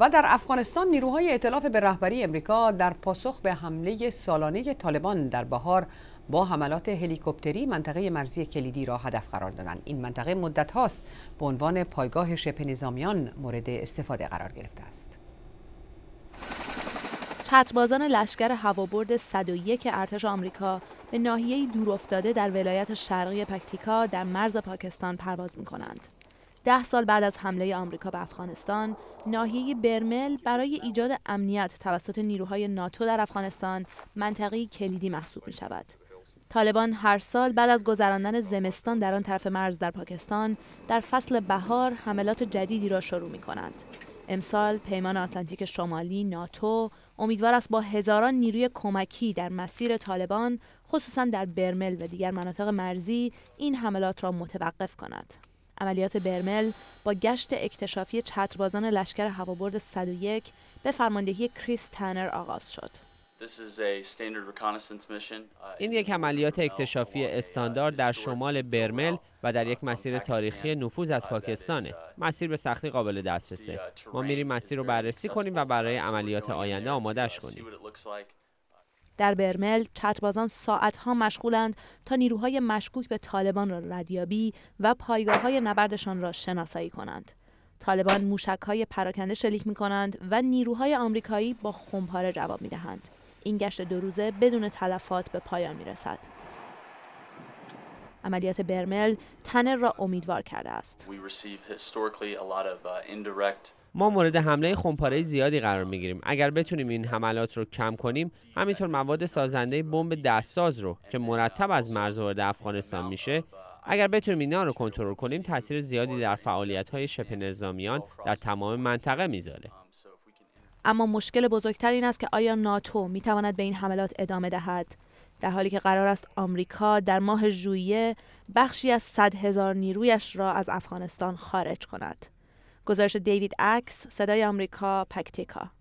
و در افغانستان نیروهای اطلاف به رهبری امریکا در پاسخ به حمله سالانه طالبان در بهار با حملات هلیکوپتری منطقه مرزی کلیدی را هدف قرار دادند این منطقه مدت هاست به عنوان پایگاه شبه نظامیان مورد استفاده قرار گرفته است چتربازان لشکر هوابرد 101 ارتش آمریکا به ناحیه دورافتاده در ولایت شرقی پکتیکا در مرز پاکستان پرواز می کنند. ده سال بعد از حمله آمریکا به افغانستان، ناحیه برمل برای ایجاد امنیت توسط نیروهای ناتو در افغانستان منطقه کلیدی محسوب می شود. طالبان هر سال بعد از گذراندن زمستان در آن طرف مرز در پاکستان در فصل بهار حملات جدیدی را شروع می کنند. امسال پیمان آتلانتیک شمالی ناتو امیدوار است با هزاران نیروی کمکی در مسیر طالبان خصوصا در برمل و دیگر مناطق مرزی این حملات را متوقف کند. عملیات برمل با گشت اکتشافی چتربازان لشکر هوابرد 101 به فرماندهی کریس تنر آغاز شد. Uh, این یک عملیات اکتشافی uh, uh, استاندارد در شمال برمل و در یک مسیر تاریخی نفوذ از پاکستانه مسیر به سختی قابل دسترسه ما میریم مسیر رو بررسی کنیم و برای عملیات آینده آمادش کنیم در برمل چتربازان ساعتها مشغولند تا نیروهای مشکوک به طالبان را ردیابی و پایگاه های نبردشان را شناسایی کنند. طالبان موشک های پراکنده شلیک می کنند و نیروهای آمریکایی با خمپاره جواب می دهند. این گشت دو روزه بدون تلفات به پایان می رسد. عملیات برمل تنر را امیدوار کرده است. ما مورد حمله خمپاره زیادی قرار میگیریم اگر بتونیم این حملات رو کم کنیم همینطور مواد سازنده بمب دستساز رو که مرتب از مرز وارد افغانستان میشه اگر بتونیم اینا رو کنترل کنیم تاثیر زیادی در فعالیت های شبه نظامیان در تمام منطقه میذاره اما مشکل بزرگتر این است که آیا ناتو میتواند به این حملات ادامه دهد در حالی که قرار است آمریکا در ماه ژوئیه بخشی از صد هزار نیرویش را از افغانستان خارج کند گزارش دیوید اکس صدای آمریکا پکتیکا